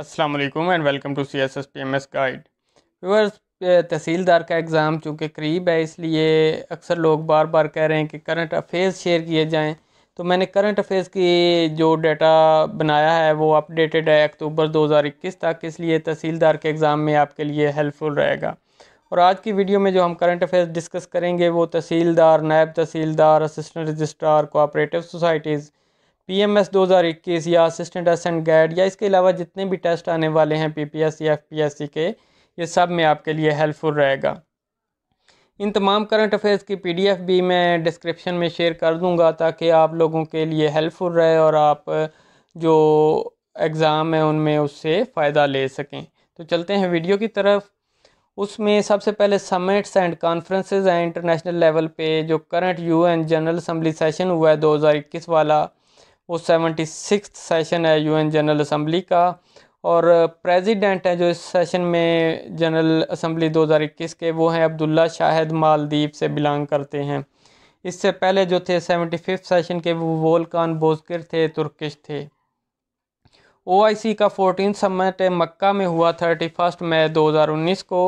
अस्सलाम वालेकुम and welcome to C S S P M S guide viewers tehsildar का exam चूँकि करीब है इसलिए अक्सर लोग बार बार कह रहे हैं कि करंट अफेयर्स शेयर किए जाएँ तो मैंने करंट अफेयर्स की जो डाटा बनाया है वो अपडेटेड है अक्टूबर 2021 तक इसलिए तहसीलदार के एग्ज़ाम में आपके लिए हेल्पफुल रहेगा और आज की वीडियो में जो हम करंट अफेयर्स डिस्कस करेंगे वो tehsildar naib tehsildar assistant registrar cooperative societies PMS 2021 या असिस्टेंट असेंट गाइड या इसके अलावा जितने भी टेस्ट आने वाले हैं पीपीएससी एफपीएससी के ये सब में आपके लिए हेल्पफुल रहेगा इन तमाम करंट अफेयर्स की पीडीएफ भी मैं डिस्क्रिप्शन में शेयर कर दूंगा ताकि आप लोगों के लिए हेल्पफुल रहे और आप जो एग्ज़ाम है उनमें उससे फ़ायदा ले सकें तो चलते हैं वीडियो की तरफ उसमें सबसे पहले समिट्स एंड कॉन्फ्रेंसेस हैं इंटरनेशनल लेवल पे जो current UN general assembly session हुआ है 2021 वाला वो सेवेंटी सिक्स सेशन है यूएन जनरल असम्बली का और प्रेसिडेंट है जो इस सेशन में जनरल असम्बली 2021 के वो हैं अब्दुल्ला शाहिद मालदीप से बिलोंग करते हैं इससे पहले जो थे सेवेंटी फिफ्थ सेशन के वो वोलकान बोजकिर थे तुर्किश थे ओ आई सी का फोर्टीन समिट मक्का में हुआ थर्टी फर्स्ट मई दो हज़ार उन्नीस को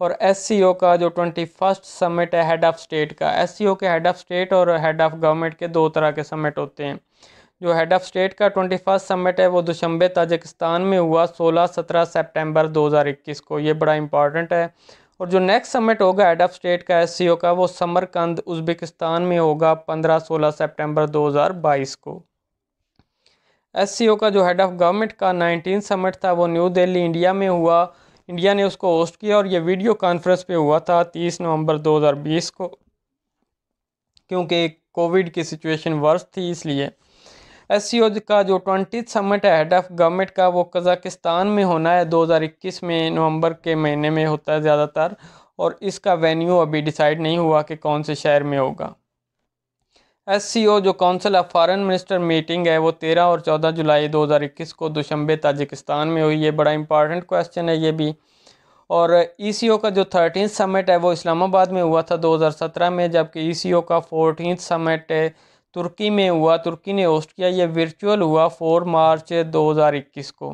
और एस सी ओ का जो ट्वेंटी फर्स्ट समिट है हेड ऑफ़ स्टेट का एस सी ओ के हेड ऑफ़ स्टेट और हेड ऑफ़ गवर्नमेंट के दो तरह के समिट होते हैं जो हेड ऑफ स्टेट का ट्वेंटी फर्स्ट समिट है वो दुशंबे ताजिकिस्तान में हुआ सोलह सत्रह सितंबर 2021 को ये बड़ा इंपॉर्टेंट है और जो नेक्स्ट समिट होगा हेड ऑफ स्टेट का एस का वो समरकंद उज़्बेकिस्तान में होगा पंद्रह सोलह सितंबर 2022 को एस का जो हेड ऑफ़ गवर्नमेंट का नाइनटीन समिट था वो न्यू दिल्ली इंडिया में हुआ इंडिया ने उसको होस्ट किया और ये वीडियो कॉन्फ्रेंस पे हुआ था तीस नवंबर बीस को क्योंकि कोविड की सिचुएशन वर्स थी इसलिए एस सी ओ का जो ट्वेंटी समिट है हेड ऑफ गवर्नमेंट का वो कज़ाकिस्तान में होना है 2021 में नवंबर के महीने में होता है ज़्यादातर और इसका वेन्यू अभी डिसाइड नहीं हुआ कि कौन से शहर में होगा एस सी ओ जो council of foreign minister meeting है वो तेरह और चौदह जुलाई दो हज़ार इक्कीस को दुशंबे ताजिकिस्तान में हुई ये बड़ा इंपॉर्टेंट क्वेश्चन है ये भी और ई सी ओ का जो थर्टीन समिट है वो इस्लामाबाद में हुआ था दो हज़ार सत्रह में जबकि ई सी ओ का फोर्टीन समिट तुर्की में हुआ तुर्की ने होस्ट किया यह वर्चुअल हुआ फोर मार्च 2021 को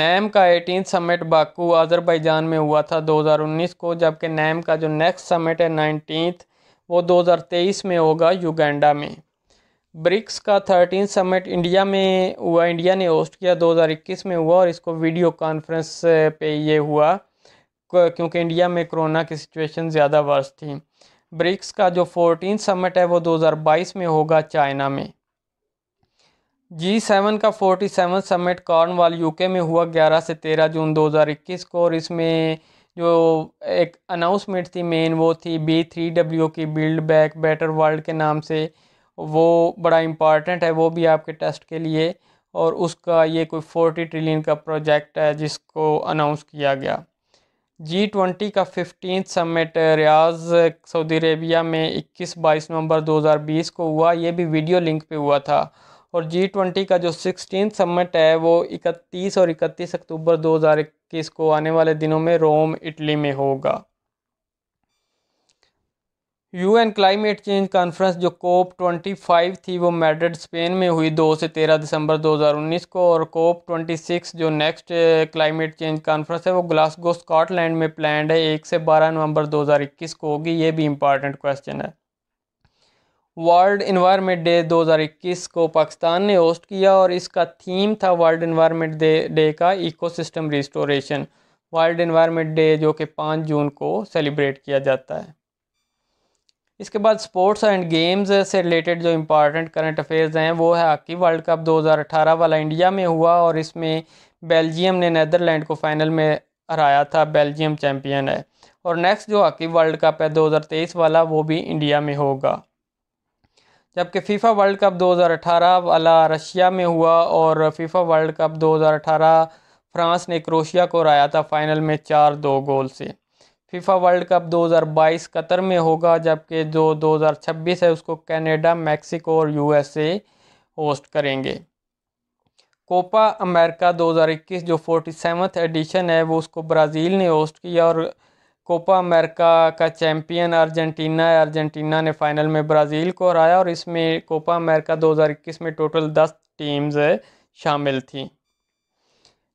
नैम का एटीन समिट बाकू आज़रबाईजान में हुआ था 2019 को जबकि नैम का जो नेक्स्ट समिट है नाइनटीन वो 2023 में होगा युगेंडा में ब्रिक्स का थर्टीन समिट इंडिया में हुआ इंडिया ने होस्ट किया 2021 में हुआ और इसको वीडियो कॉन्फ्रेंस पे ये हुआ क्योंकि इंडिया में कोरोना की सिचुएशन ज़्यादा वर्ष थी ब्रिक्स का जो फोर्टीन समिट है वो 2022 में होगा चाइना में जी सेवन का forty seven summit Cornwall UK में हुआ 11 से 13 जून 2021 को और इसमें जो एक अनाउंसमेंट थी मेन वो थी बी थ्री डब्ल्यू की बिल्ड बैक बेटर वर्ल्ड के नाम से वो बड़ा इम्पॉर्टेंट है वो भी आपके टेस्ट के लिए और उसका ये कोई फोर्टी ट्रिलियन का प्रोजेक्ट है जिसको अनाउंस किया गया जी ट्वेंटी का fifteen summit Riyadh Saudi Arabia में इक्कीस बाईस नवंबर दो हज़ार बीस को हुआ ये भी वीडियो लिंक पे हुआ था और जी ट्वेंटी का जो सिक्सटीन समिट है वो इकतीस और इकतीस अक्टूबर दो हज़ार इक्कीस को आने वाले दिनों में रोम इटली में होगा यूएन क्लाइमेट चेंज कॉन्फ्रेंस जो कोप 25 थी वो मैड्रिड स्पेन में हुई 2 से 13 दिसंबर 2019 को और कोप 26 जो नेक्स्ट क्लाइमेट चेंज कॉन्फ्रेंस है वो ग्लासगो स्कॉटलैंड में प्लान्ड है 1 से 12 नवंबर 2021 को होगी ये भी इम्पॉर्टेंट क्वेश्चन है वर्ल्ड इन्वायरमेंट डे 2021 को पाकिस्तान ने होस्ट किया और इसका थीम था वर्ल्ड इन्वायरमेंट डे का ecosystem restoration world environment day जो कि पाँच जून को सेलिब्रेट किया जाता है इसके बाद स्पोर्ट्स एंड गेम्स से रिलेटेड जो इम्पॉर्टेंट करंट अफेयर्स हैं वो है हॉकी वर्ल्ड कप 2018 वाला इंडिया में हुआ और इसमें बेल्जियम ने नदरलैंड को फाइनल में हराया था बेल्जियम चैम्पियन है और नेक्स्ट जो हॉकी वर्ल्ड कप है दो वाला वो भी इंडिया में होगा जबकि फ़ीफ़ा वर्ल्ड कप 2018 वाला रशिया में हुआ और फीफ़ा वर्ल्ड कप 2018 फ्रांस ने क्रोशिया को हराया था फाइनल में चार दो गोल से फीफा वर्ल्ड कप 2022 कतर में होगा जबकि जो 2026 है उसको कनाडा मैक्सिको और यूएसए होस्ट करेंगे कोपा अमेरिका 2021 जो फोर्टी सेवन्थ एडिशन है वो उसको ब्राज़ील ने होस्ट किया और कोपा अमेरिका का चैम्पियन अर्जेंटीना है अर्जेंटीना ने फाइनल में ब्राज़ील को हराया और इसमें कोपा अमेरिका 2021 में टोटल दस टीम्स शामिल थीं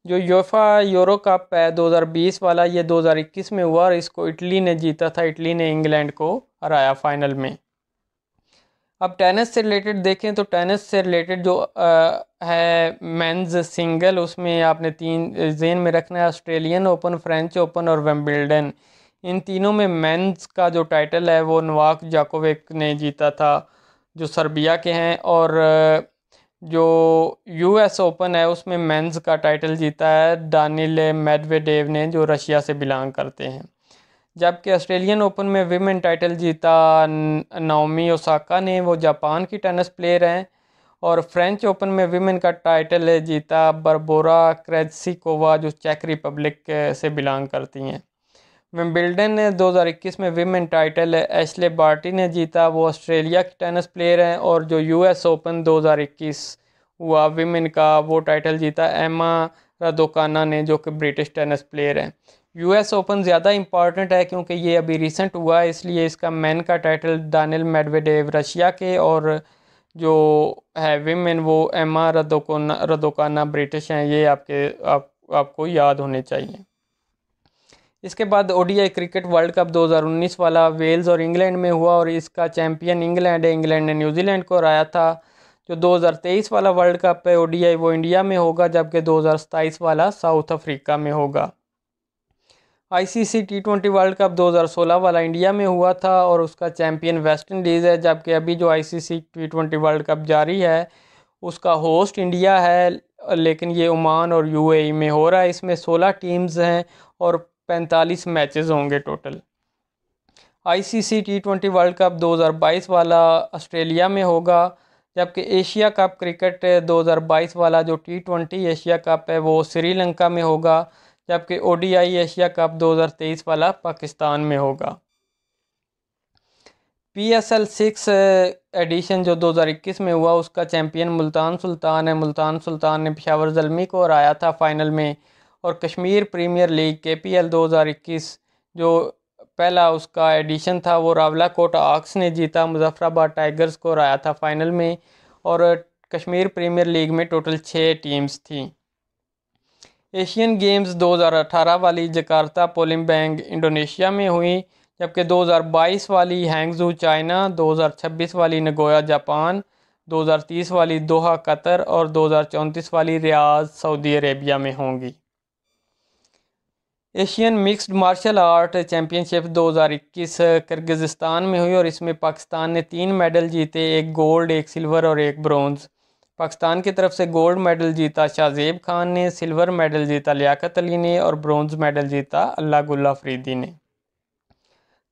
जो यूफा यूरो कप है 2020 वाला ये 2021 में हुआ और इसको इटली ने जीता था इटली ने इंग्लैंड को हराया फाइनल में अब टेनिस से रिलेटेड देखें तो टेनिस से रिलेटेड जो आ, है मेंस सिंगल उसमें आपने तीन जेन में रखना है ऑस्ट्रेलियन ओपन फ्रेंच ओपन और वेम्बिल्डन इन तीनों में मेंस का जो टाइटल है वो नवाक जाकोविक ने जीता था जो सर्बिया के हैं और जो यूएस ओपन है उसमें मेंस का टाइटल जीता है दानिल मेडवेडेव ने जो रशिया से बिलोंग करते हैं जबकि ऑस्ट्रेलियन ओपन में विमेन टाइटल जीता नाओमी ओसाका ने वो जापान की टेनिस प्लेयर हैं और फ्रेंच ओपन में विमेन का टाइटल जीता बरबोरा क्रेजसिकोवा जो चेक रिपब्लिक से बिलोंग करती हैं विम्बिल्डन ने 2021 में विमेन टाइटल एशले बार्टी ने जीता वो ऑस्ट्रेलिया के टेनिस प्लेयर हैं और जो यूएस ओपन 2021 हुआ विमेन का वो टाइटल जीता एमा रदोकाना ने जो कि ब्रिटिश टेनिस प्लेयर हैं यूएस ओपन ज़्यादा इंपॉर्टेंट है क्योंकि ये अभी रिसेंट हुआ है इसलिए इसका मैन का टाइटल दानिल मेडवेडेव रशिया के और जो है विमेन वो एमा रदोकोना रदोकाना ब्रिटिश हैं ये आपके आप आपको याद होने चाहिए इसके बाद ओडीआई क्रिकेट वर्ल्ड कप 2019 वाला वेल्स और इंग्लैंड में हुआ और इसका चैंपियन इंग्लैंड है इंग्लैंड ने न्यूजीलैंड को हराया था जो 2023 वाला वर्ल्ड कप है ओडीआई वो इंडिया में होगा जबकि दो वाला साउथ अफ्रीका में होगा ICC T twenty World cup 2016 वाला इंडिया में हुआ था और उसका चैंपियन वेस्ट इंडीज़ है जबकि अभी जो ICC T twenty World Cup जारी है उसका होस्ट इंडिया है लेकिन ये ओमान और यूएई में हो रहा है इसमें सोलह टीम्स हैं और पैंतालीस मैचेस होंगे total ICC T twenty World Cup 2022 वाला ऑस्ट्रेलिया में होगा जबकि एशिया कप क्रिकेट 2022 वाला जो टी ट्वेंटी एशिया कप है वो श्रीलंका में होगा जबकि ओडीआई एशिया कप 2023 वाला पाकिस्तान में होगा P S L six edition जो 2021 में हुआ उसका चैम्पियन मुल्तान सुल्तान है मुल्तान सुल्तान ने पिशावर जलमी को हराया था फ़ाइनल में और Kashmir premier league K P L दो हज़ार इक्कीस जो पहला उसका एडिशन था वो रावला कोट आक्स ने जीता मुजफ्फराबाद टाइगर्स को हराया था फाइनल में और कश्मीर प्रीमियर लीग में टोटल छः टीम्स थी एशियन गेम्स 2018 वाली जकार्ता पोलिम बैंक इंडोनेशिया में हुई जबकि 2022 वाली हैंगजू चाइना 2026 वाली नगोया जापान 2030 वाली दोहा कतर और 2034 वाली रियाज सऊदी अरेबिया में होंगी Asian mixed martial art championship 2021 Kyrgyzstan में हुई और इसमें पाकिस्तान ने तीन मेडल जीते एक गोल्ड एक सिल्वर और एक ब्रॉन्ज़ पाकिस्तान की तरफ से गोल्ड मेडल जीता शाहजेब खान ने सिल्वर मेडल जीता लियाकत अली ने और ब्रॉन्ज़ मेडल जीता अल्लाह गुल्ला फरीदी ने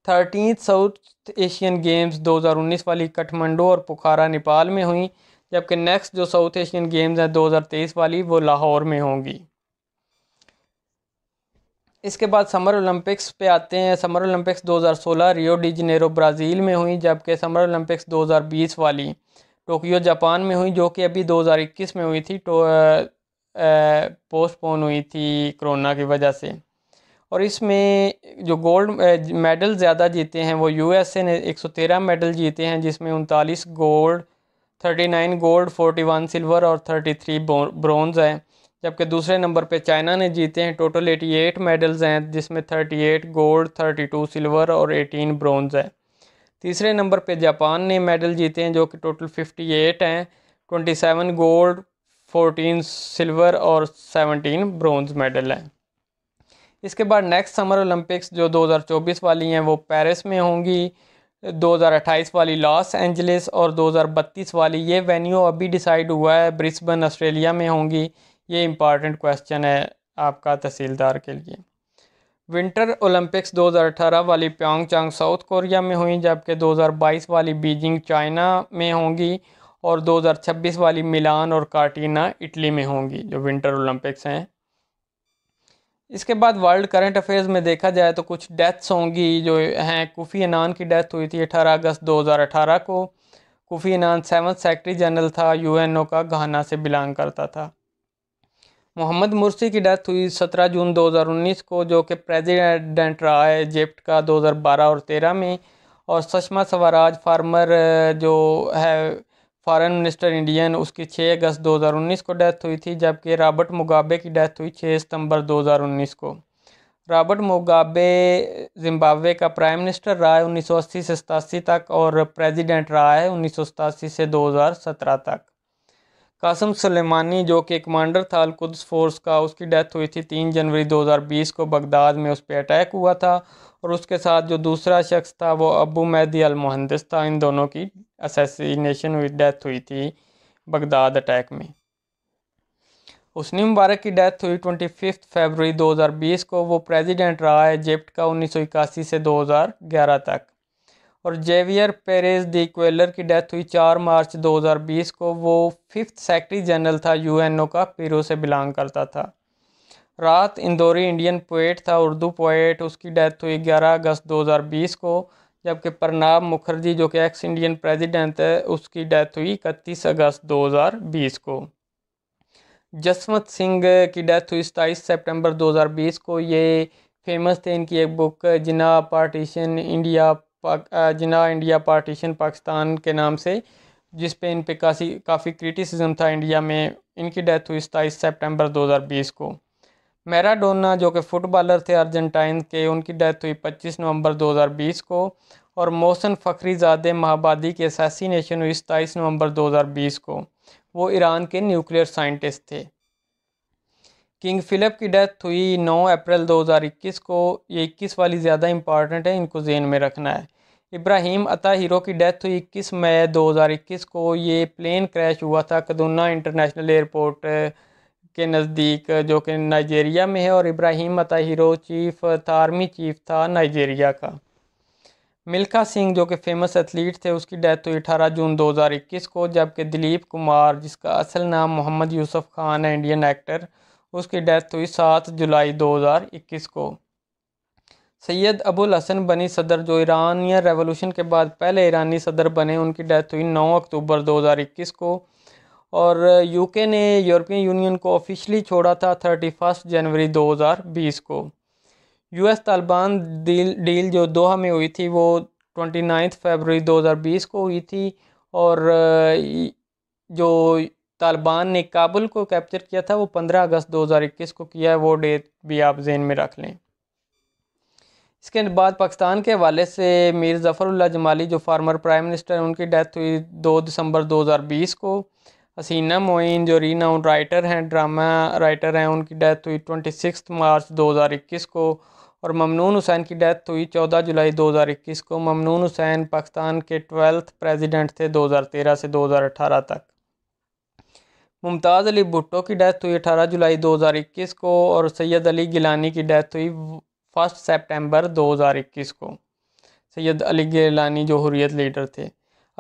थर्टीन साउथ एशियन गेम्स 2019 वाली काठमांडू और पुखारा नेपाल में हुई जबकि नेक्स्ट जो साउथ एशियन गेम्स हैं 2023 वाली वो लाहौर में होंगी इसके बाद समर ओलंपिक्स पे आते हैं summer Olympics 2016 Rio de Janeiro Brazil में हुई जबकि समर ओलंपिक्स 2020 वाली टोक्यो जापान में हुई जो कि अभी 2021 में हुई थी तो पोस्टपोन हुई थी कोरोना की वजह से और इसमें जो गोल्ड मेडल ज़्यादा जीते हैं वो यूएसए ने 113 मेडल जीते हैं जिसमें उनतालीस गोल्ड 39 गोल्ड 41 सिल्वर और 33 ब्रॉन्ज है जबकि दूसरे नंबर पे चाइना ने जीते हैं टोटल 88 मेडल्स हैं जिसमें 38 गोल्ड 32 सिल्वर और 18 ब्रॉन्ज है तीसरे नंबर पे जापान ने मेडल जीते हैं जो कि टोटल 58 हैं 27 गोल्ड 14 सिल्वर और 17 ब्रॉन्ज मेडल हैं इसके बाद नेक्स्ट समर ओलंपिक्स जो 2024 वाली हैं वो पेरिस में होंगी 2028 वाली लॉस एंजलिस और 2032 वाली ये वेन्यू अभी डिसाइड हुआ है ब्रिस्बन ऑस्ट्रेलिया में होंगी ये इम्पॉर्टेंट क्वेश्चन है आपका तहसीलदार के लिए विंटर ओलंपिक्स 2018 वाली प्योंगचांग साउथ कोरिया में हुई जबकि 2022 वाली बीजिंग चाइना में होंगी और 2026 वाली मिलान और कार्टिना इटली में होंगी जो विंटर ओलंपिक्स हैं इसके बाद वर्ल्ड करंट अफेयर्स में देखा जाए तो कुछ डेथ्स होंगी जो हैं कुफी अनान की डेथ हुई थी 18 अगस्त 2018 को Kofi Annan seven secretary general था यूएनओ का घाना से बिलोंग करता था मोहम्मद मुर्सी की डेथ हुई 17 जून 2019 को जो कि प्रेसिडेंट रहा है इजिप्ट का 2012 और 13 में और सषमा स्वराज फार्मर जो है फॉरेन मिनिस्टर इंडियन उसकी 6 अगस्त 2019 को डेथ हुई थी जबकि रॉबर्ट मुगाबे की डेथ हुई 6 सितंबर 2019 को रॉबर्ट मुगाबे जिम्बाब्वे का प्राइम मिनिस्टर रहा है उन्नीस से सतासी तक और प्रेजिडेंट रहा है उन्नीस से दो तक कासम सलेमानी जो कि कमांडर था अलकुद्स फोर्स का उसकी डेथ हुई थी तीन जनवरी 2020 को बगदाद में उस पर अटैक हुआ था और उसके साथ जो दूसरा शख्स था वो अबू मैदी अलमहदस था इन दोनों की असैसिनेशन हुई डेथ हुई थी बगदाद अटैक में उसनी मुबारक की डेथ हुई ट्वेंटी फिफ्थ फरवरी 2020 को वो प्रेजिडेंट रहा है इजिप्ट का उन्नीस से दो तक और जेवियर पेरेज डी क्वेलर की डेथ हुई चार मार्च 2020 को वो फिफ्थ सेक्रेटरी जनरल था यूएनओ का पीरो से बिलोंग करता था रात इंदौरी इंडियन पोएट था उर्दू पोएट उसकी डेथ हुई 11 अगस्त 2020 को जबकि प्रणाब मुखर्जी जो कि एक्स इंडियन प्रेसिडेंट है उसकी डेथ हुई इकतीस अगस्त 2020 को जसवंत सिंह की डेथ हुई सताईस सितंबर 2020 को ये फेमस थे इनकी एक book Jinnah partition India Jinnah India partition Pakistan के नाम से जिस पे इन पे काफ़ी काफ़ी क्रिटिसिज्म था इंडिया में इनकी डेथ हुई सताईस सितंबर 2020 को मैराडोना जो कि फ़ुटबॉलर थे अर्जेंटाइन के उनकी डेथ हुई 25 नवंबर 2020 को और मोहसन फ़खरीजादे महाबादी की असैसिनेशन हुई सताईस नवंबर 2020 को वो ईरान के न्यूक्लियर साइंटिस्ट थे किंग फ़िलिप की डेथ हुई 9 अप्रैल 2021 को ये इक्कीस वाली ज़्यादा इंपॉर्टेंट है इनको जेन में रखना है इब्राहिम अता हीरो की डेथ हुई इक्कीस मई 2021 को ये प्लेन क्रैश हुआ था कदुना इंटरनेशनल एयरपोर्ट के नज़दीक जो कि नाइजेरिया में है और इब्राहिम अता हीरो चीफ था आर्मी चीफ था नाइजेरिया का मिल्खा सिंह जो कि फेमस एथलीट थे उसकी डेथ हुई अठारह जून 2021 को जबकि दिलीप कुमार जिसका असल नाम मोहम्मद यूसुफ खान है इंडियन एक्टर उसकी डेथ हुई सात जुलाई 2021 को सैयद अबुल हसन बनी सदर जो ईरानियन रेवोल्यूशन के बाद पहले ईरानी सदर बने उनकी डेथ हुई 9 अक्टूबर 2021 को और यूके ने यूरोपियन यूनियन को ऑफिशली छोड़ा था थर्टी फर्स्ट जनवरी 2020 को यूएस तालिबान डील डील जो दोहा में हुई थी वो ट्वेंटी नाइन्थ 2020 को हुई थी और जो तालिबान ने काबुल को कैप्चर किया था वो 15 अगस्त 2021 को किया है वो डेट भी आप जेन में रख लें इसके बाद पाकिस्तान के हवाले से मीर ज़फ़रुल्ला जमाली जो फार्मर प्राइम मिनिस्टर हैं उनकी डेथ हुई दो दिसंबर 2020 को हसीना मोइन जो रीना उन राइटर हैं ड्रामा राइटर हैं उनकी डेथ हुई ट्वेंटी सिक्स मार्च दो हज़ार इक्कीस को और ममनून हुसैन की डेथ हुई चौदह जुलाई दो हज़ार इक्कीस को ममनून हुसैन पाकिस्तान के ट्वेल्थ प्रेजिडेंट थे दो हज़ार तेरह से दो हज़ार अठारह तक मुमताज़ अली भुट्टो की डेथ हुई अठारह जुलाई दो हज़ार इक्कीस को और सैयद अली गिलानी की डेथ हुई फर्स्ट हज़ार इक्कीस को सैयद अली गिलानी जो हुरियत लीडर थे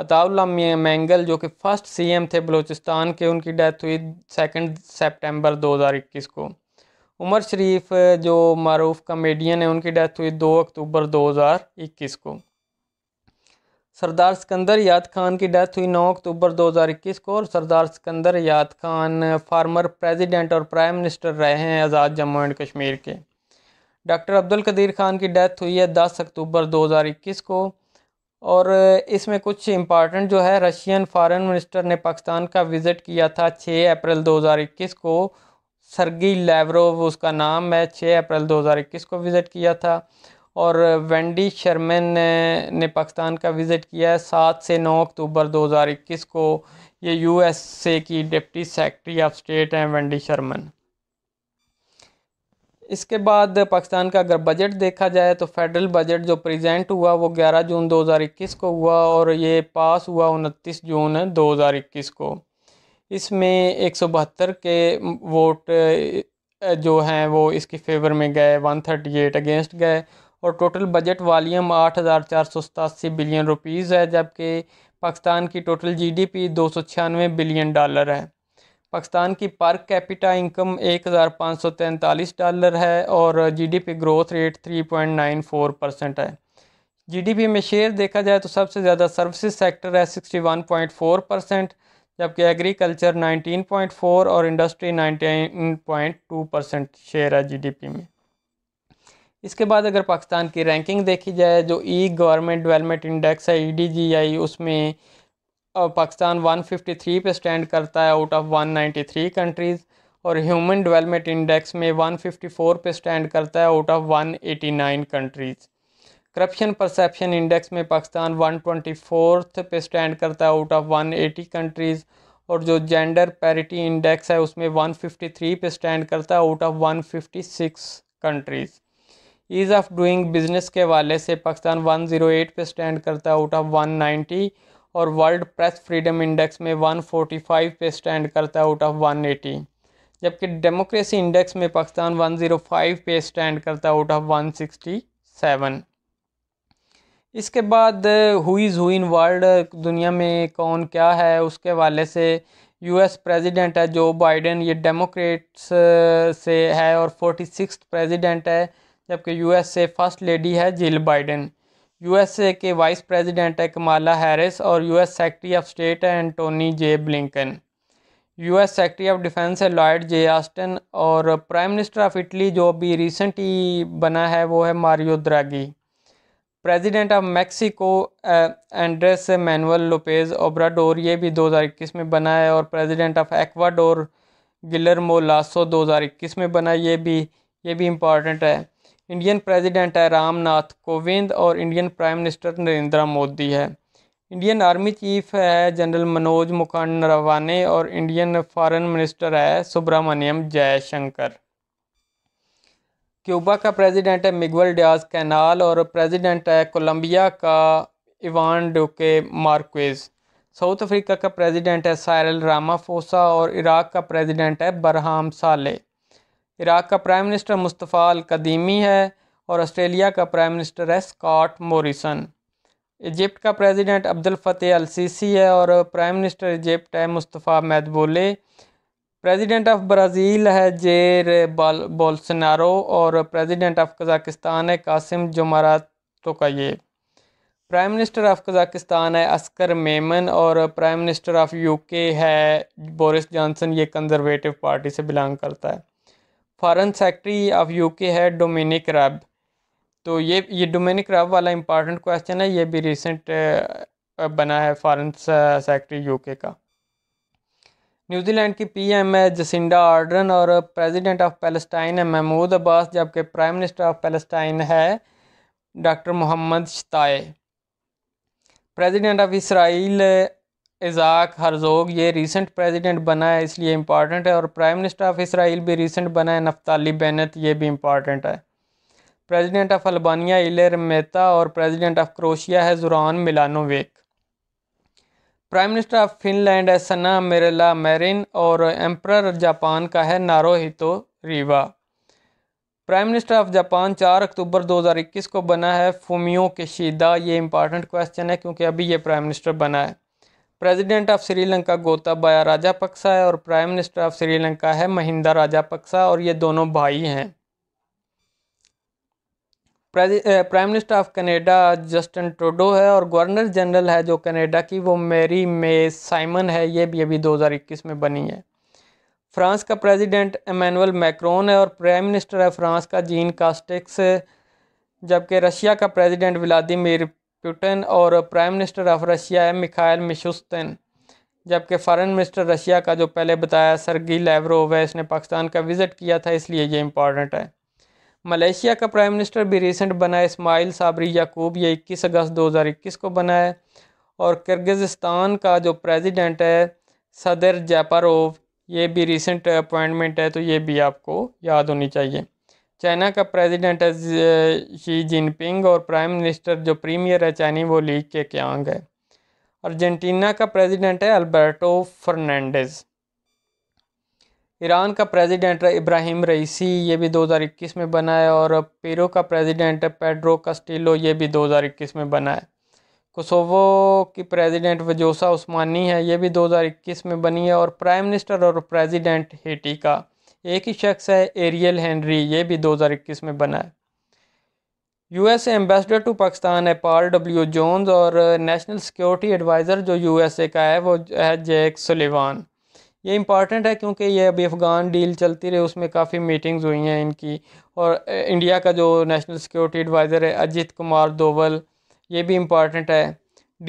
अताउल्ला मैंगल जो कि फ़र्स्ट सीएम थे बलूचिस्तान के उनकी डेथ हुई सेकंड सितंबर 2021 को उमर शरीफ जो मरूफ कमेडियन है उनकी डेथ हुई 2 अक्टूबर 2021 को सरदार सिकंदर याद खान की डेथ हुई 9 अक्टूबर 2021 को और सरदार सिकंदर याद खान फार्मर प्रेसिडेंट और प्राइम मिनिस्टर रहे हैं आज़ाद जम्मू एंड कश्मीर के डॉक्टर अब्दुल कदीर ख़ान की डेथ हुई है दस अक्टूबर 2021 को और इसमें कुछ इम्पॉर्टेंट जो है रशियन फॉरेन मिनिस्टर ने पाकिस्तान का विज़िट किया था 6 अप्रैल 2021 को सरगी लेवरोव उसका नाम है 6 अप्रैल 2021 को विज़िट किया था और वेंडी शर्मन ने, ने पाकिस्तान का विज़िट किया है सात से नौ अक्टूबर इक्कीस को ये ए की डिप्टी सेक्रेटरी ऑफ स्टेट हैं वेंडी शर्मन इसके बाद पाकिस्तान का अगर बजट देखा जाए तो फेडरल बजट जो प्रेजेंट हुआ वो 11 जून 2021 को हुआ और ये पास हुआ उनतीस जून 2021 को इसमें एक के वोट जो हैं वो इसके फेवर में गए 138 अगेंस्ट गए और टोटल बजट वालीम आठ हज़ार चार सौ सतासी बिलियन रुपीज़ है जबकि पाकिस्तान की टोटल जीडीपी दो सौ छियानवे बिलियन डॉलर है पाकिस्तान की पर कैपिटा इनकम एक हज़ार पाँच सौ तैंतालीस डॉलर है और GDP growth rate three point nine four percent है जीडीपी में शेयर देखा जाए तो सबसे ज़्यादा सर्विसेज सेक्टर है sixty one point four percent जबकि एग्रीकल्चर नाइनटीन पॉइंट फोर और industry nineteen point two percent share है जीडीपी में इसके बाद अगर पाकिस्तान की रैंकिंग देखी जाए जो ई गवर्नमेंट डेवलपमेंट इंडेक्स है ई डी जी आई उसमें पाकिस्तान 153 पे स्टैंड करता है आउट ऑफ 193 कंट्रीज़ और ह्यूमन डेवलपमेंट इंडेक्स में 154 पे स्टैंड करता है out of 189 countries corruption perception index में पाकिस्तान 124 पे स्टैंड करता है आउट ऑफ 180 कंट्रीज़ और जो जेंडर पैरिटी इंडेक्स है उसमें 153 पे स्टैंड करता है out of 156 countries ease of doing business के हवाले से पाकिस्तान 108 पे स्टैंड करता है आउट ऑफ 190 और वर्ल्ड प्रेस फ्रीडम इंडेक्स में 145 पे स्टैंड करता है आउट ऑफ 180 जबकि डेमोक्रेसी इंडेक्स में पाकिस्तान 105 पे स्टैंड करता है आउट ऑफ 167 इसके बाद हुईज़ हुई इन वर्ल्ड दुनिया में कौन क्या है उसके हवाले से यूएस प्रेसिडेंट है जो बाइडेन ये डेमोक्रेट्स uh, से है और फोर्टी सिक्स प्रेजिडेंट है जबकि यूएस से फर्स्ट लेडी है जिल बाइडन यूएसए के वाइस प्रेसिडेंट है कमाला हैरिस और यूएस सेक्रेटरी ऑफ स्टेट है Antony J Blinken US secretary of defense है लॉयड जे आस्टन और प्राइम मिनिस्टर ऑफ इटली जो अभी रिसेंट ही बना है वो है Mario Draghi president of Mexico Andres Manuel Lopez Obrador ये भी 2021 में बना है और president of Ecuador Guillermo Lasso 2021 में बना ये भी ये भी इम्पॉर्टेंट है इंडियन प्रेसिडेंट है रामनाथ कोविंद और Indian prime minister Narendra Modi है इंडियन आर्मी चीफ है जनरल मनोज मुकंद नरवाने और इंडियन फॉरेन मिनिस्टर है सुब्रमण्यम जयशंकर क्यूबा का प्रेसिडेंट है मिगवल डियाज कैनाल और प्रेसिडेंट है कोलंबिया का Ivan Duque Marquez South Africa का प्रेसिडेंट है सायरल रामाफोसा और इराक का प्रेसिडेंट है बरहाम साले इराक़ का prime minister Mustafa al Kadhimi है और ऑस्ट्रेलिया का प्राइम मिनिस्टर है स्कॉट मोरिसन इजिप्ट का president Abdel Fattah al Sisi है और प्राइम मिनिस्टर इजिप्ट है Mustafa Madbouly president of Brazil है जेर बोलसनारो और प्रेसिडेंट ऑफ कज़ाकिस्तान है Kassym Jomart Tokayev prime minister of Kazakhstan है अस्कर मेमन और प्राइम मिनिस्टर ऑफ यूके है Boris Johnson ये कंजर्वेटिव पार्टी से बिलोंग करता है फॉरेन सेक्रेटरी ऑफ यूके है डोमिनिक रब तो ये ये डोमिनिक रब वाला इंपॉर्टेंट क्वेश्चन है ये भी रिसेंट बना है फॉरेन सेक्रेटरी यूके का न्यूजीलैंड की पीएम है जसिंडा आर्डरन और प्रेसिडेंट ऑफ पैलेस्टाइन है महमूद अब्बास जबकि प्राइम मिनिस्टर ऑफ पैलेस्टाइन है doctor Mohammad शताए president of Israel इज़ाक हरजोग ये रिसेंट प्रेसिडेंट बना है इसलिए इम्पॉर्टेंट है और प्राइम मिनिस्टर ऑफ इसराइल भी रिसेंट बना है नफ्ताली बेनत ये भी इम्पॉर्टेंट है प्रेसिडेंट ऑफ अल्बानिया इलेर मेहता और प्रेसिडेंट ऑफ क्रोशिया है जुरान मिलानोवेक प्राइम मिनिस्टर ऑफ फिनलैंड है सना मेरेला मेरिन और एम्प्रर जापान का है Naruhito Reiwa prime minister of Japan चार अक्टूबर 2021 को बना है फूमियो किशीदा ये इंपॉर्टेंट क्वेश्चन है क्योंकि अभी ये प्राइम मिनिस्टर बना है प्रेसिडेंट ऑफ श्रीलंका गोताबाया राजापक्सा है और प्राइम मिनिस्टर ऑफ श्रीलंका है महिंदा राजापक्सा और ये दोनों भाई हैं prime minister of Canada Justin Trudeau है और गवर्नर जनरल है जो कनाडा की वो मेरी मे साइमन है ये भी अभी 2021 में बनी है फ्रांस का प्रेसिडेंट एमानुअल मैक्रोन है और प्राइम मिनिस्टर है फ्रांस का जीन कास्टिक्स जबकि रशिया का प्रेसिडेंट व्लादिमिर पुटिन और प्राइम मिनिस्टर ऑफ रशिया है मिखाइल मिशुस्तिन जबकि फ़ॉरेन मिनिस्टर रशिया का जो पहले बताया सरगी लेवरोव है इसने पाकिस्तान का विज़िट किया था इसलिए ये इम्पॉर्टेंट है मलेशिया का प्राइम मिनिस्टर भी रिसेंट बना है इसमाइल साबरी याकूब ये इक्कीस अगस्त दो हज़ार इक्कीस को बना है और किर्गिज़स्तान का जो प्रेसिडेंट है सदर जापारोव ये भी रिसेंट अपॉइंटमेंट है तो ये भी आपको याद होनी चाहिए चाइना का प्रेसिडेंट है शी जिनपिंग और प्राइम मिनिस्टर जो प्रीमियर है चाइनी वो लीग के क्यांग है अर्जेंटीना का प्रेसिडेंट है अल्बर्टो फर्नांडेज ईरान का प्रेसिडेंट इब्राहिम रईसी ये भी 2021 में बना है और पेरो का प्रेसिडेंट पेड्रो कस्टिलो ये भी 2021 में बना है कोसोवो की प्रेसिडेंट वजोसा उस्मानी है ये भी 2021 में बनी है और प्राइम मिनिस्टर और प्रेसिडेंट हेटी का एक ही शख्स है एरियल हेनरी ये भी 2021 में बना है यूएस एम्बेसडर टू पाकिस्तान है पाल डब्ल्यू जोन्स और नेशनल सिक्योरिटी एडवाइज़र जो यूएसए का है वो है जैक सलीवान ये इम्पॉर्टेंट है क्योंकि ये अभी अफ़गान डील चलती रही उसमें काफ़ी मीटिंग्स हुई हैं इनकी और इंडिया uh, का जो नेशनल सिक्योरिटी एडवाइज़र है अजीत कुमार दोवल ये भी इम्पॉर्टेंट है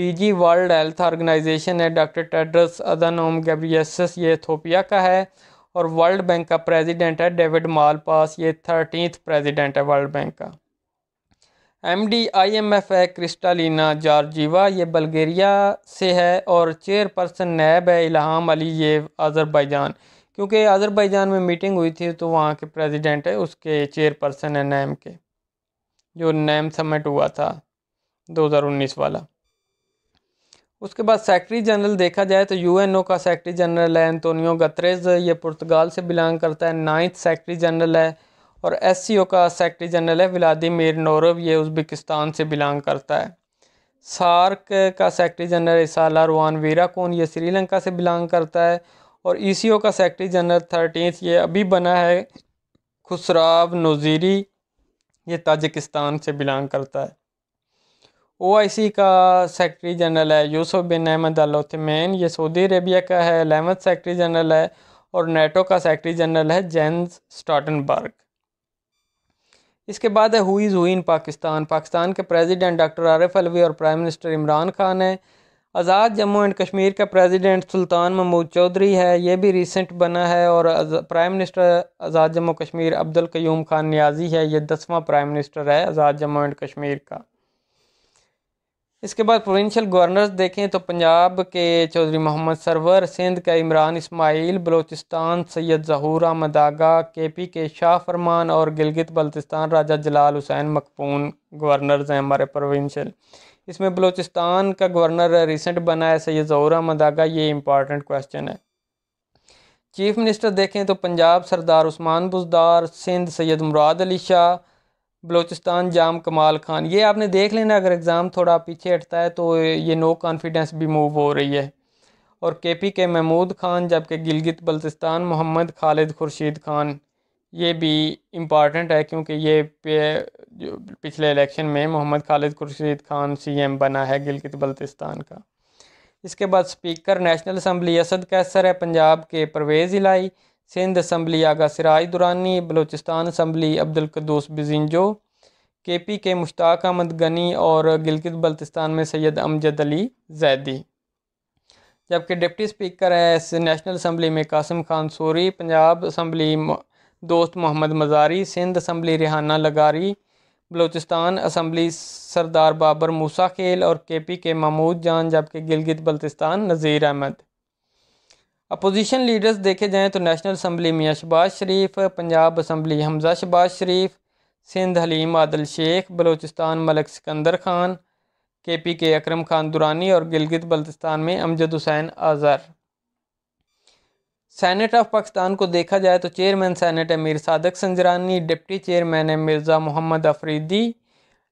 डीजी वर्ल्ड हेल्थ ऑर्गेनाइजेशन है डॉक्टर टेड्रस ओम गैब्रियसस ये थोपिया का है और वर्ल्ड बैंक का प्रेसिडेंट है डेविड मालपास ये थर्टीथ प्रेसिडेंट है वर्ल्ड बैंक का M D I M F है क्रिस्टालीना जॉर्जीवा ये बल्गेरिया से है और चेयरपर्सन नैब है इलाहाम अली ये अजरबैजान क्योंकि अजरबैजान में मीटिंग हुई थी तो वहाँ के प्रेसिडेंट है उसके चेयरपर्सन है नैम के जो नैम समिट हुआ था 2019 वाला उसके बाद सेक्रेटरी जनरल देखा जाए तो यूएनओ का सेक्रेटरी जनरल है एंतोनियो गतरेज ये पुर्तगाल से बिलोंग करता है नाइन्थ सेक्रेटरी जनरल है और एससीओ का सेक्रेटरी जनरल है व्लादिमीर नोरव ये उज़्बेकिस्तान से बिलोंग करता है सार्क का secretary general Esala Ruwan Weerakoon ये श्रीलंका से बिलोंग करता है और ई e का सेक्रेटरी जनरल थर्टीथ ये अभी बना है खुसराव नज़ीरी ये ताजिकिस्तान से बिलोंग करता है सी का सेक्रटरी जनरल है यूसुफ बिन अहमद अलौथमैन ये सऊदी अरेबिया का है एलेवंथ सेक्रटरी जनरल है और नेटो का सेक्रटरी जनरल है जेंस स्टॉटनबर्ग इसके बाद है हुईज हुई इन पाकिस्तान पाकिस्तान के प्रेसिडेंट डॉक्टर आरिफ अलवी और प्राइम मिनिस्टर इमरान खान है आज़ाद जम्मू एंड कश्मीर का प्रेसिडेंट सुल्तान महमूद चौधरी है ये भी रिसेंट बना है और प्राइम मिनिस्टर आज़ाद जम्मू कश्मीर अब्दुल क्यूम खान न्याजी है ये दसवां प्राइम मिनिस्टर है आज़ाद जम्मू एंड कश्मीर का इसके बाद प्रोविंशियल गवर्नर्स देखें तो पंजाब के चौधरी मोहम्मद सरवर सिंध का इमरान इसमाइल बलोचिस्तान सैयद जहूर अहमद आगा के पी के शाह फरमान और गिलगित बल्तिस्तान राजा जलाल हुसैन मकपून गवर्नर्स हैं हमारे प्रोविंशियल इसमें बलोचिस्तान का गवर्नर रिसेंट बना है सैयद जहूर अहमद आगा ये इंपॉर्टेंट क्वेश्चन है चीफ मिनिस्टर देखें तो पंजाब सरदार उस्मान बुजदार सिंध सैयद मुराद अली शाह बलोचिस्तान जाम कमाल खान ये आपने देख लेना अगर एग्ज़ाम थोड़ा पीछे हटता है तो ये नो कॉन्फिडेंस भी मूव हो रही है और K P K Mahmood Khan जबकि गिलगित बल्तिस्तान मोहम्मद खालिद खुर्शीद खान ये भी इम्पॉर्टेंट है क्योंकि ये पिछले इलेक्शन में मोहम्मद खालिद खुर्शीद खान सीएम बना है गिलगित बल्तिस्तान का इसके बाद speaker national assembly Asad Qaiser है पंजाब के Pervaiz Elahi Sindh assembly Agha Siraj Durrani Balochistan assembly Abdul Quddus Bizenjo K P के मुश्ताक अहमद गनी और गिलगित बल्तिस्तान में सैयद अमजद अली जैदी जबकि डिप्टी स्पीकर है नेशनल असम्बली में कासिम खान सोरी पंजाब असम्बली दोस्त मोहम्मद मजारी सिंध असम्बली रिहाना लगारी बलोचिस्तान असम्बली सरदार बाबर मूसा खेल और K P K Mehmood Jan जबकि गिलगित बल्तिस्तान नज़ीर अहमद अपोजिशन लीडर्स देखे जाएँ तो national assembly Mian Shahbaz Sharif Punjab assembly Hamza Shahbaz Sharif Sindh Haleem Adil Sheikh Balochistan Malik Sikandar Khan K P के अक्रम खान दुरानी और गिलगित बल्तिस्तान में अमजद हुसैन आज़र सैनट ऑफ पाकिस्तान को देखा जाए तो चेयरमैन सैनेट अमीर सादक संजरानी डिप्टी चेयरमैन है Mirza Mohammad Afridi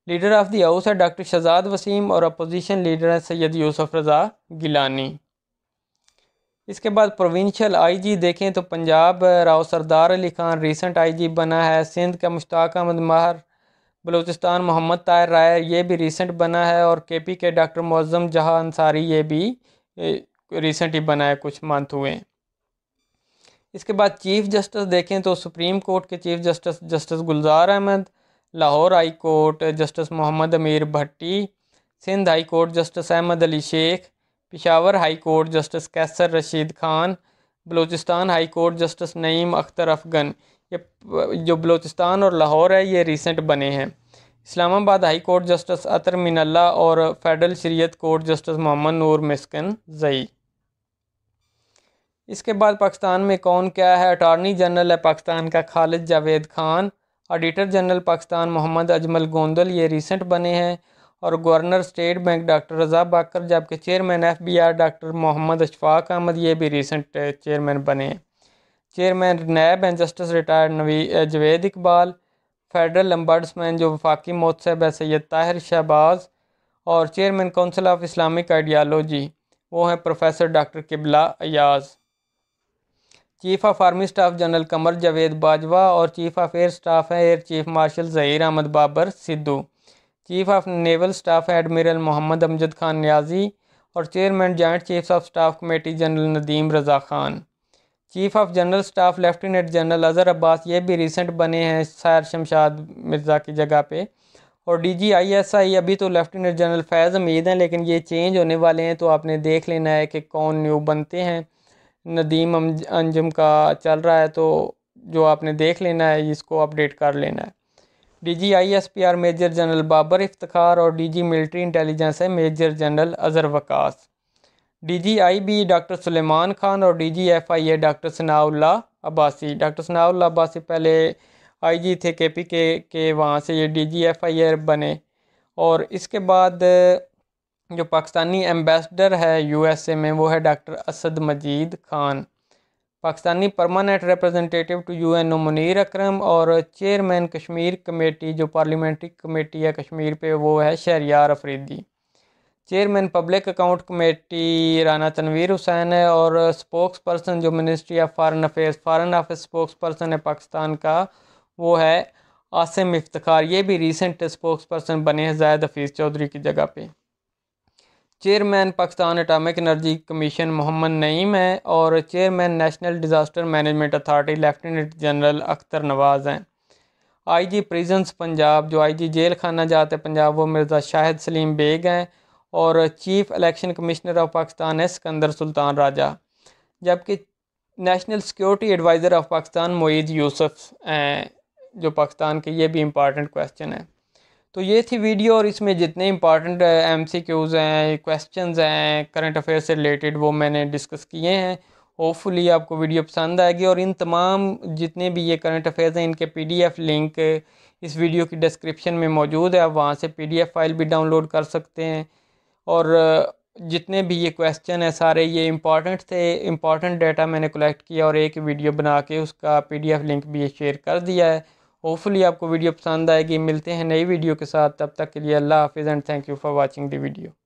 leader of the house है डॉक्टर शहजाद वसीम और अपोजिशन लीडर है सैयद यूसुफ रज़ा गिलानी इसके बाद प्रोविंशियल आईजी देखें तो पंजाब राव सरदार अली खान रिसेंट आईजी बना है सिंध का मुश्ताक अहमद माहर बलूचिस्तान मोहम्मद तायर राय ये भी रिसेंट बना है और के पी के डॉक्टर मौज़म जहाँ अंसारी ये भी रिसेंट ही बना है कुछ मंथ हुए इसके बाद चीफ़ जस्टिस देखें तो सुप्रीम कोर्ट के chief justice justice Gulzar Ahmed Lahore high court justice Mohammad Ameer Bhatti Sindh high court justice Ahmed Ali Sheikh Peshawar high court justice Qaiser Rashid Khan Balochistan high court justice Naeem Akhtar Afghan ये जो बलूचिस्तान और लाहौर है ये रिसेंट बने हैं Islamabad high court justice Athar Minallah और federal Shariat court justice Mohammad Noor Miskeenzai इसके बाद पाकिस्तान में कौन क्या है अटारनी जनरल है पाकिस्तान का खालिद जावेद खान ऑडिटर जनरल पाकिस्तान मोहम्मद अजमल गोंदल ये रिसेंट बने हैं और governor state bank doctor Raza Baqir जबकि chairman F B R doctor Mohammad Ashfaq Ahmed ये भी रिसेंट चेयरमैन बने हैं chairman NAB and justice retired नवी जवेद इकबाल फेडरल अम्बर्ड्समैन जो वफाकी मोतसब है सैद ताहिर शहबाज और chairman council of Islamic ideology वो हैं professor doctor Qibla Ayaz chief of army staff general Qamar Javed Bajwa और चीफ ऑफ एयर स्टाफ हैं air chief marshal Zaheer Ahmed Babar Sidhu chief of naval staff admiral Mohammad Amjad Khan Niazi और chairman joint chiefs of staff committee general Nadeem Raza Khan chief of general staff lieutenant general Azhar Abbas ये भी recent बने हैं सैर शमशाद मिर्ज़ा की जगह पे और एस आई अभी तो लेफ्टिनेंट जनरल फैज़ हमीद हैं लेकिन ये चेंज होने वाले हैं तो आपने देख लेना है कि कौन न्यू बनते हैं नदीम अंजम का चल रहा है तो जो आपने देख लेना है इसको अपडेट कर लेना है DG ISPR major general Babar Iftikhar और डीजी मिलिट्री इंटेलिजेंस है major general Azhar Waqas DG IB doctor Sulaiman Khan और DG FIA doctor Sanaullah Abbasi doctor Sanaullah Abbasi पहले आईजी थे केपी के के वहाँ से ये आई ए बने और इसके बाद जो पाकिस्तानी एम्बेसडर है यूएसए में वो है doctor Asad Majeed Khan Pakistani permanent representative to U N O Munir Akram और चेयरमैन कश्मीर कमेटी जो पार्लियामेंट्री कमेटी है कश्मीर पे वो है Shehryar Afridi chairman public account committee Rana Tanveer Hussain है और स्पोक्स पर्सन जो ministry of foreign affairs foreign office spokesperson है पाकिस्तान का वो है आसिम इफ्तार ये भी रिसेंट स्पोक्स पर्सन बने हैं जायद हफीज़ चौधरी की जगह पर chairman Pakistan atomic energy commission Mohammad Naeem है और chairman national disaster management authority lieutenant general Akhtar Nawaz हैं आई जी प्रिजेंस पंजाब जो आई जी जेल खाना जाते पंजाब वो मिर्ज़ा शाहिद सलीम बेग हैं और chief election commissioner of Pakistan है सिकंदर सुल्तान राजा जबकि national security adviser of Pakistan Moeed Yusuf हैं जो पाकिस्तान के ये भी इम्पॉर्टेंट क्वेश्चन हैं तो ये थी वीडियो और इसमें जितने इंपॉर्टेंट एम सी क्यूज़ हैं क्वेश्चन हैं करंट अफेयर से रिलेटेड वो मैंने डिस्कस किए हैं होपफुली आपको वीडियो पसंद आएगी और इन तमाम जितने भी ये करंट अफेयर्स हैं इनके एफ़ लिंक इस वीडियो की डिस्क्रिप्शन में मौजूद है आप वहाँ से एफ़ फाइल भी डाउनलोड कर सकते हैं और uh, जितने भी ये क्वेश्चन है सारे ये इंपॉर्टेंट थे इंपॉर्टेंट डाटा मैंने कलेक्ट किया और एक वीडियो बना के उसका पीडीएफ लिंक भी शेयर कर दिया है होपफुली आपको वीडियो पसंद आएगी मिलते हैं नई वीडियो के साथ तब तक के लिए अल्लाह हाफिज़ and thank you for watching the video